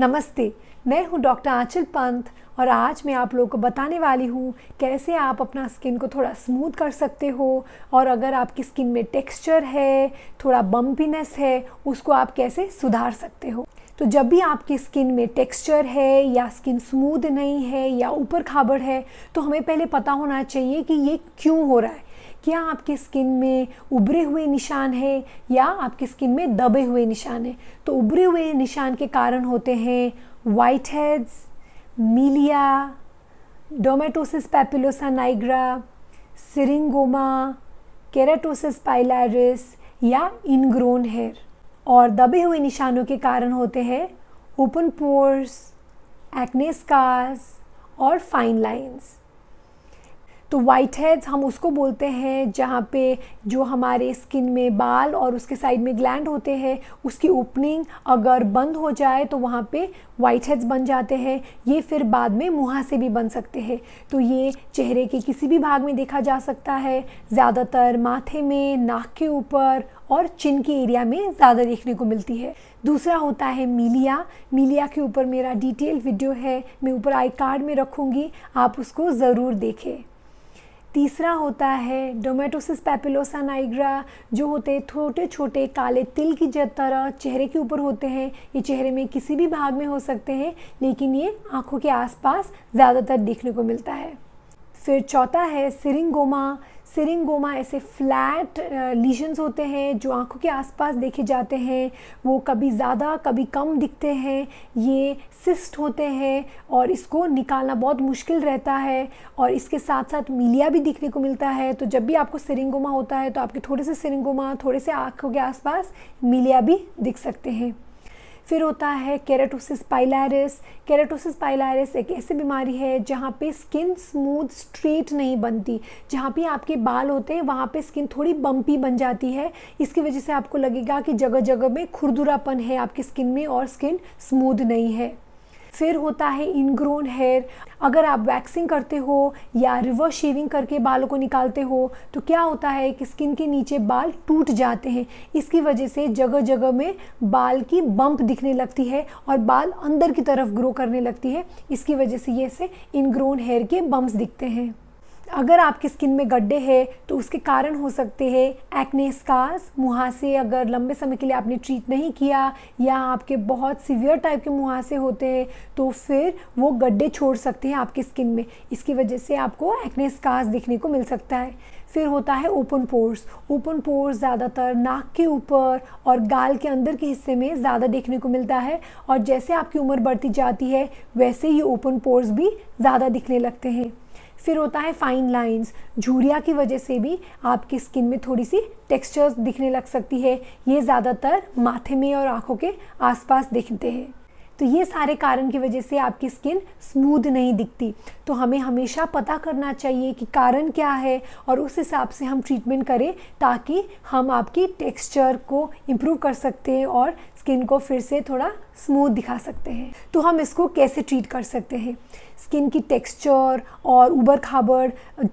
नमस्ते मैं हूं डॉक्टर आंचल पंत और आज मैं आप लोगों को बताने वाली हूं कैसे आप अपना स्किन को थोड़ा स्मूथ कर सकते हो और अगर आपकी स्किन में टेक्सचर है थोड़ा बम्पीनेस है उसको आप कैसे सुधार सकते हो तो जब भी आपकी स्किन में टेक्सचर है या स्किन स्मूथ नहीं है या ऊपर खाबड़ है तो हमें पहले पता होना चाहिए कि ये क्यों हो रहा है क्या आपके स्किन में उभरे हुए निशान है या आपके स्किन में दबे हुए निशान है तो उभरे हुए निशान के कारण होते हैं whiteheads milia dermatosis papulosa nigra syringoma keratosis pilaris या इनग्रोन हेयर और दबे हुए निशानों के कारण होते हैं ओपन पोर्स एक्ने और फाइन लाइंस तो वाइट हेड्स हम उसको बोलते हैं जहाँ पे जो हमारे स्किन में बाल और उसके साइड में ग्लैंड होते हैं उसकी ओपनिंग अगर बंद हो जाए तो वहाँ पे वाइट हेड्स बन जाते हैं ये फिर बाद में मुँह से भी बन सकते हैं तो ये चेहरे के किसी भी भाग में देखा जा सकता है ज़्यादातर माथे में नाक के ऊपर और चिन के एरिया में ज़्यादा देखने को मिलती है दूसरा होता है मीलिया मीलिया के ऊपर मेरा डिटेल वीडियो है मैं ऊपर आई कार्ड में रखूँगी आप उसको ज़रूर देखें तीसरा होता है डोमेटोसिस पैपिलोसा नाइग्रा जो होते हैं छोटे छोटे काले तिल की तरह चेहरे के ऊपर होते हैं ये चेहरे में किसी भी भाग में हो सकते हैं लेकिन ये आँखों के आसपास ज़्यादातर देखने को मिलता है फिर चौथा है सिरिंगोमा सिरिंगोमा ऐसे फ्लैट लीजन्स होते हैं जो आंखों के आसपास देखे जाते हैं वो कभी ज़्यादा कभी कम दिखते हैं ये सिस्ट होते हैं और इसको निकालना बहुत मुश्किल रहता है और इसके साथ साथ मीलिया भी दिखने को मिलता है तो जब भी आपको सिरिंगोमा होता है तो आपके थोड़े से सिरिंगोमा थोड़े से आँखों के आसपास मीलिया भी दिख सकते हैं फिर होता है केराटोसिस पाइलारिस केराटोसिस पाइलारिस एक ऐसी बीमारी है जहाँ पे स्किन स्मूथ स्ट्रेट नहीं बनती जहाँ पे आपके बाल होते हैं वहाँ पे स्किन थोड़ी बम्पी बन जाती है इसकी वजह से आपको लगेगा कि जगह जगह में खुरदुरापन है आपकी स्किन में और स्किन स्मूथ नहीं है फिर होता है इनग्रोन हेयर अगर आप वैक्सिंग करते हो या रिवर्स शेविंग करके बालों को निकालते हो तो क्या होता है कि स्किन के नीचे बाल टूट जाते हैं इसकी वजह से जगह जगह में बाल की बम्प दिखने लगती है और बाल अंदर की तरफ ग्रो करने लगती है इसकी वजह से ये से इनग्रोन हेयर के बम्प्स दिखते हैं अगर आपकी स्किन में गड्ढे हैं तो उसके कारण हो सकते हैं एक्ने स्कार्स मुहासे अगर लंबे समय के लिए आपने ट्रीट नहीं किया या आपके बहुत सीवियर टाइप के मुहासे होते हैं तो फिर वो गड्ढे छोड़ सकते हैं आपकी स्किन में इसकी वजह से आपको एक्ने स्कार्स देखने को मिल सकता है फिर होता है ओपन पोर्स ओपन पोर्स ज़्यादातर नाक के ऊपर और गाल के अंदर के हिस्से में ज़्यादा देखने को मिलता है और जैसे आपकी उम्र बढ़ती जाती है वैसे ही ओपन पोर्स भी ज़्यादा दिखने लगते हैं फिर होता है फाइन लाइंस झूरिया की वजह से भी आपकी स्किन में थोड़ी सी टेक्सचर्स दिखने लग सकती है ये ज़्यादातर माथे में और आँखों के आसपास दिखते हैं तो ये सारे कारण की वजह से आपकी स्किन स्मूथ नहीं दिखती तो हमें हमेशा पता करना चाहिए कि कारण क्या है और उस हिसाब से हम ट्रीटमेंट करें ताकि हम आपकी टेक्सचर को इम्प्रूव कर सकते हैं और स्किन को फिर से थोड़ा स्मूथ दिखा सकते हैं तो हम इसको कैसे ट्रीट कर सकते हैं स्किन की टेक्सचर और उबर खाबड़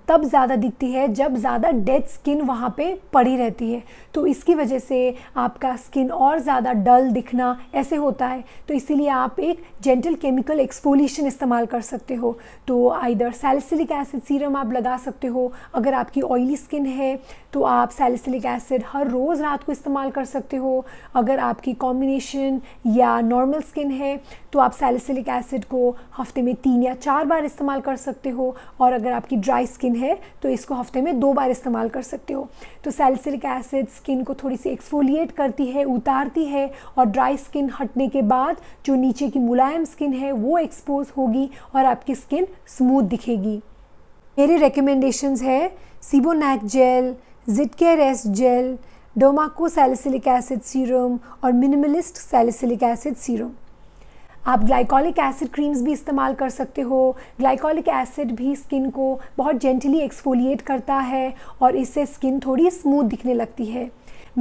तब ज़्यादा दिखती है जब ज़्यादा डेड स्किन वहाँ पे पड़ी रहती है तो इसकी वजह से आपका स्किन और ज़्यादा डल दिखना ऐसे होता है तो इसीलिए आप एक जेंटल केमिकल एक्सपोलिशन इस्तेमाल कर सकते हो तो आइदर सैलिसिलिक एसिड सीरम आप लगा सकते हो अगर आपकी ऑयली स्किन है तो आप सैलिसिलिक एसिड हर रोज़ रात को इस्तेमाल कर सकते हो अगर आपकी कॉम कॉम्बिनेशन या नॉर्मल स्किन है तो आप सैलिसिलिक एसिड को हफ्ते में तीन या चार बार इस्तेमाल कर सकते हो और अगर आपकी ड्राई स्किन है तो इसको हफ्ते में दो बार इस्तेमाल कर सकते हो तो सैलिसिलिक एसिड स्किन को थोड़ी सी एक्सफोलिएट करती है उतारती है और ड्राई स्किन हटने के बाद जो नीचे की मुलायम स्किन है वो एक्सपोज होगी और आपकी स्किन स्मूथ दिखेगी मेरे रिकमेंडेशंस है सीबोनैक जेल जिट एस gel Dermaco salicylic acid serum और मिनिमलिस्ट सैलिसिलिक एसिड सीरम आप ग्लाइकोलिक एसिड क्रीम्स भी इस्तेमाल कर सकते हो ग्लाइकोलिक एसिड भी स्किन को बहुत जेंटली एक्सफोलिएट करता है और इससे स्किन थोड़ी स्मूथ दिखने लगती है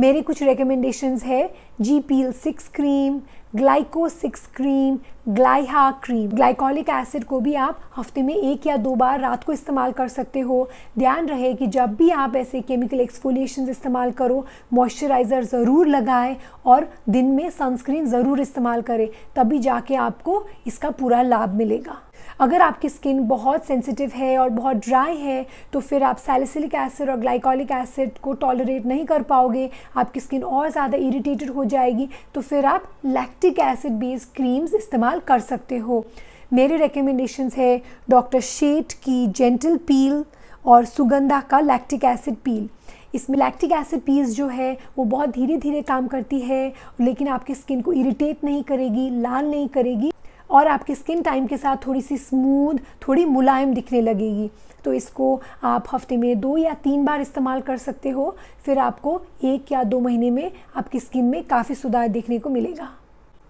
मेरी कुछ रिकमेंडेशंस है जी peel six cream glyco six cream ग्लाइहा क्रीम ग्लाइकोलिक एसिड को भी आप हफ्ते में एक या दो बार रात को इस्तेमाल कर सकते हो ध्यान रहे कि जब भी आप ऐसे केमिकल एक्सफोलिएशन इस्तेमाल करो मॉइस्चराइज़र ज़रूर लगाएं और दिन में सनस्क्रीन ज़रूर इस्तेमाल करें तभी जाके आपको इसका पूरा लाभ मिलेगा अगर आपकी स्किन बहुत सेंसिटिव है और बहुत ड्राई है तो फिर आप सैलिसिलिक एसिड और ग्लाइकोलिक एसिड को टॉलरेट नहीं कर पाओगे आपकी स्किन और ज़्यादा इरीटेटेड हो जाएगी तो फिर आप लैक्टिक एसिड बेस्ड क्रीम्स इस्तेमाल कर सकते हो मेरे रिकमेंडेशंस है डॉक्टर शेट की जेंटल पील और सुगंधा का लैक्टिक एसिड पील इसमें लैक्टिक एसिड पीस जो है वो बहुत धीरे धीरे काम करती है लेकिन आपकी स्किन को इरिटेट नहीं करेगी लाल नहीं करेगी और आपकी स्किन टाइम के साथ थोड़ी सी स्मूद थोड़ी मुलायम दिखने लगेगी तो इसको आप हफ्ते में दो या तीन बार इस्तेमाल कर सकते हो फिर आपको एक या दो महीने में आपकी स्किन में काफ़ी सुधार देखने को मिलेगा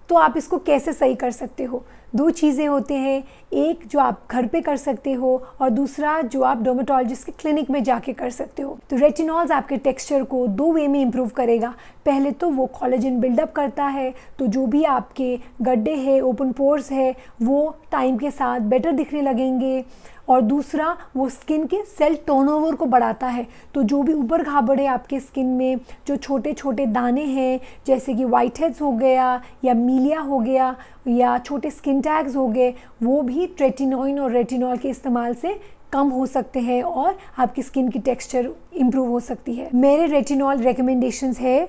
तो आप इसको कैसे सही कर सकते हो दो चीज़ें होते हैं एक जो आप घर पे कर सकते हो और दूसरा जो आप डोमेटोलॉजिस्ट के क्लिनिक में जाके कर सकते हो तो रेटिनॉल्स आपके टेक्सचर को दो वे में इम्प्रूव करेगा पहले तो वो कॉलेजन बिल्डअप करता है तो जो भी आपके गड्ढे हैं ओपन पोर्स है वो टाइम के साथ बेटर दिखने लगेंगे और दूसरा वो स्किन के सेल टर्नओवर को बढ़ाता है तो जो भी ऊपर घाबड़े आपके स्किन में जो छोटे छोटे दाने हैं जैसे कि वाइट हेड्स हो गया या मीलिया हो गया या छोटे स्किन टैग्स हो गए वो भी ट्रेटिनोइन और रेटिनॉल के इस्तेमाल से कम हो सकते हैं और आपकी स्किन की टेक्सचर इम्प्रूव हो सकती है मेरे रेटिनॉल रिकमेंडेशन है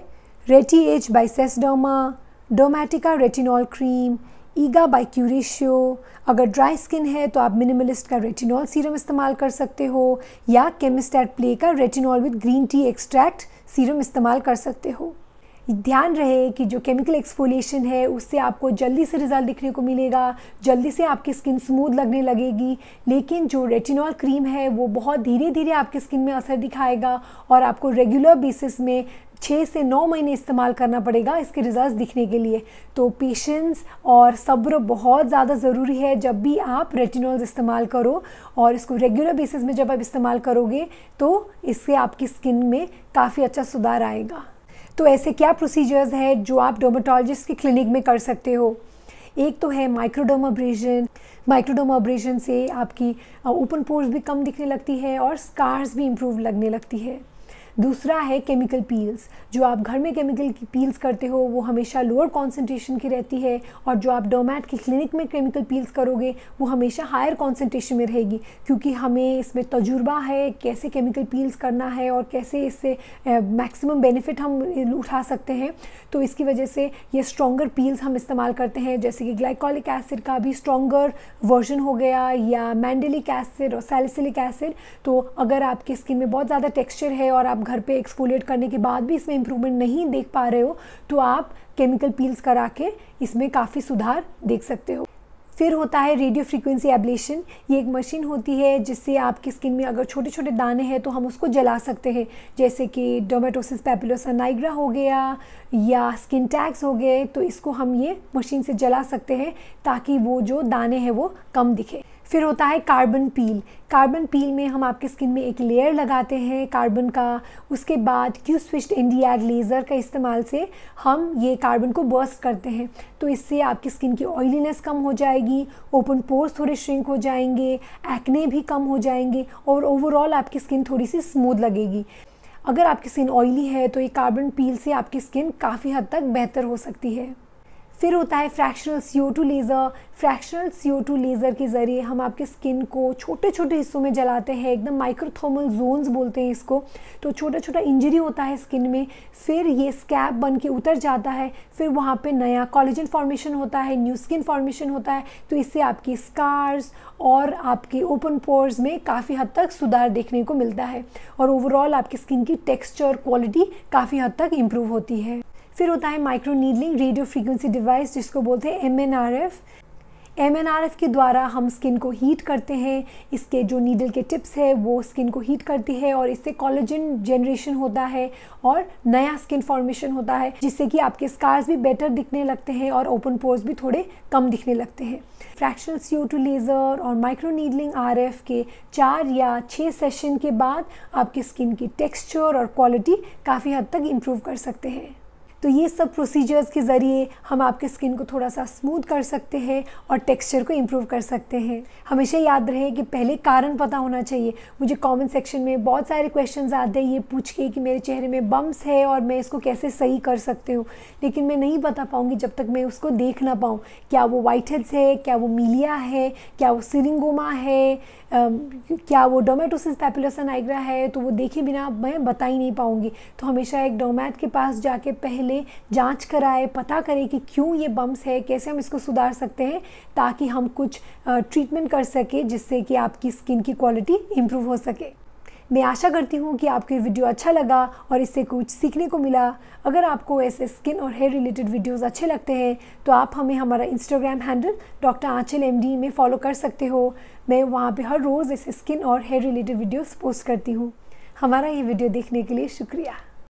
रेटी एच बाई सेसडोमा डोमेटिका रेटिनॉल क्रीम ईगा बाई क्यूरिशियो अगर ड्राई स्किन है तो आप मिनिमलिस्ट का रेटिनॉल सीरम इस्तेमाल कर सकते हो या केमिस्ट एट प्ले का retinol with green tea extract serum इस्तेमाल कर सकते हो ध्यान रहे कि जो केमिकल एक्सफोलिएशन है उससे आपको जल्दी से रिज़ल्ट दिखने को मिलेगा जल्दी से आपकी स्किन स्मूथ लगने लगेगी लेकिन जो रेटिनॉल क्रीम है वो बहुत धीरे धीरे आपकी स्किन में असर दिखाएगा और आपको रेगुलर बेसिस में छः से नौ महीने इस्तेमाल करना पड़ेगा इसके रिजल्ट दिखने के लिए तो पेशेंस और सब्र बहुत ज़्यादा ज़रूरी है जब भी आप रेटिनॉल्स इस्तेमाल करो और इसको रेगुलर बेसिस में जब आप इस्तेमाल करोगे तो इससे आपकी स्किन में काफ़ी अच्छा सुधार आएगा तो ऐसे क्या प्रोसीजर्स है जो आप डोमेटोलॉजिस्ट की क्लिनिक में कर सकते हो एक तो है माइक्रोडोम ऑब्रेशन माइक्रोडोम से आपकी ओपन पोर्स भी कम दिखने लगती है और स्कार्स भी इम्प्रूव लगने लगती है दूसरा है केमिकल पील्स जो आप घर में केमिकल की पील्स करते हो वो हमेशा लोअर कॉन्सेंट्रेशन की रहती है और जो आप डोमैट की क्लिनिक में केमिकल पील्स करोगे वो हमेशा हायर कॉन्सेंट्रेशन में रहेगी क्योंकि हमें इसमें तजुर्बा है कैसे केमिकल पील्स करना है और कैसे इससे मैक्सिमम बेनिफिट हम उठा सकते हैं तो इसकी वजह से ये स्ट्रॉगर पील्स हम इस्तेमाल करते हैं जैसे कि ग्लाइकॉलिक एसिड का भी स्ट्रॉगर वर्जन हो गया या मैंडलिक एसिड और सैलिसिलिक एसिड तो अगर आपके स्किन में बहुत ज़्यादा टेक्स्चर है और आप घर पे एक्सफोलिएट करने के बाद भी इसमें इम्प्रूवमेंट नहीं देख पा रहे हो तो आप केमिकल पील्स करा के इसमें काफ़ी सुधार देख सकते हो फिर होता है रेडियो फ्रीक्वेंसी एब्लेशन ये एक मशीन होती है जिससे आपकी स्किन में अगर छोटे छोटे दाने हैं तो हम उसको जला सकते हैं जैसे कि डोमेटोसिस पेपिलोसा नाइग्रा हो गया या स्किन टैक्स हो गए तो इसको हम ये मशीन से जला सकते हैं ताकि वो जो दाने हैं वो कम दिखे फिर होता है कार्बन पील कार्बन पील में हम आपके स्किन में एक लेयर लगाते हैं कार्बन का उसके बाद क्यू स्विस्ट इंडिया लेज़र का इस्तेमाल से हम ये कार्बन को बर्स्ट करते हैं तो इससे आपकी स्किन की ऑयलीनेस कम हो जाएगी ओपन पोर्स थोड़े श्रिंक हो जाएंगे एक्ने भी कम हो जाएंगे और ओवरऑल आपकी स्किन थोड़ी सी स्मूथ लगेगी अगर आपकी स्किन ऑयली है तो ये कार्बन पील से आपकी स्किन काफ़ी हद तक बेहतर हो सकती है फिर होता है fractional C laser fractional C laser के ज़रिए हम आपके स्किन को छोटे छोटे हिस्सों में जलाते हैं एकदम माइक्रोथर्मल जोन्स बोलते हैं इसको तो छोटा छोटा इंजरी होता है स्किन में फिर ये स्कैप बन के उतर जाता है फिर वहाँ पे नया कॉलेजन फॉर्मेशन होता है न्यू स्किन फॉर्मेशन होता है तो इससे आपकी स्कार्स और आपके ओपन पोर्स में काफ़ी हद तक सुधार देखने को मिलता है और ओवरऑल आपकी स्किन की टेक्स्चर क्वालिटी काफ़ी हद तक इम्प्रूव होती है फिर होता है micro needling radio frequency device जिसको बोलते हैं M N R F M N R F के द्वारा हम स्किन को हीट करते हैं इसके जो नीडल के टिप्स है वो स्किन को हीट करती है और इससे कॉलेजन जनरेशन होता है और नया स्किन फॉर्मेशन होता है जिससे कि आपके स्कार्स भी बेटर दिखने लगते हैं और ओपन पोर्स भी थोड़े कम दिखने लगते हैं फ्रैक्शनल सी लेज़र और माइक्रो नीडलिंग आर एफ के चार या छः सेशन के बाद आपके स्किन की टेक्स्चर और क्वालिटी काफ़ी हद तक इम्प्रूव कर सकते हैं तो ये सब प्रोसीजर्स के ज़रिए हम आपके स्किन को थोड़ा सा स्मूथ कर सकते हैं और टेक्सचर को इम्प्रूव कर सकते हैं हमेशा याद रहे कि पहले कारण पता होना चाहिए मुझे कमेंट सेक्शन में बहुत सारे क्वेश्चंस आते हैं ये पूछ के कि मेरे चेहरे में बम्स है और मैं इसको कैसे सही कर सकती हूँ लेकिन मैं नहीं बता पाऊँगी जब तक मैं उसको देख ना पाऊँ क्या वो वाइट हेड्स है क्या वो मीलिया है क्या वो सिरिंगोमा है क्या वो डोमेटोसिस पैपुलस आइग्रा है तो वो देखे बिना मैं बता ही नहीं पाऊँगी तो हमेशा एक डोमैट के पास जाके पहले करें जांच कराएं पता करें कि क्यों ये बम्स है कैसे हम इसको सुधार सकते हैं ताकि हम कुछ ट्रीटमेंट कर सकें जिससे कि आपकी स्किन की क्वालिटी इम्प्रूव हो सके मैं आशा करती हूँ कि आपको ये वीडियो अच्छा लगा और इससे कुछ सीखने को मिला अगर आपको ऐसे स्किन और हेयर रिलेटेड वीडियोस अच्छे लगते हैं तो आप हमें हमारा Instagram handle doctor Anchal M में फॉलो कर सकते हो मैं वहाँ पे हर रोज़ ऐसे स्किन और हेयर रिलेटेड वीडियोस पोस्ट करती हूँ हमारा ये वीडियो देखने के लिए शुक्रिया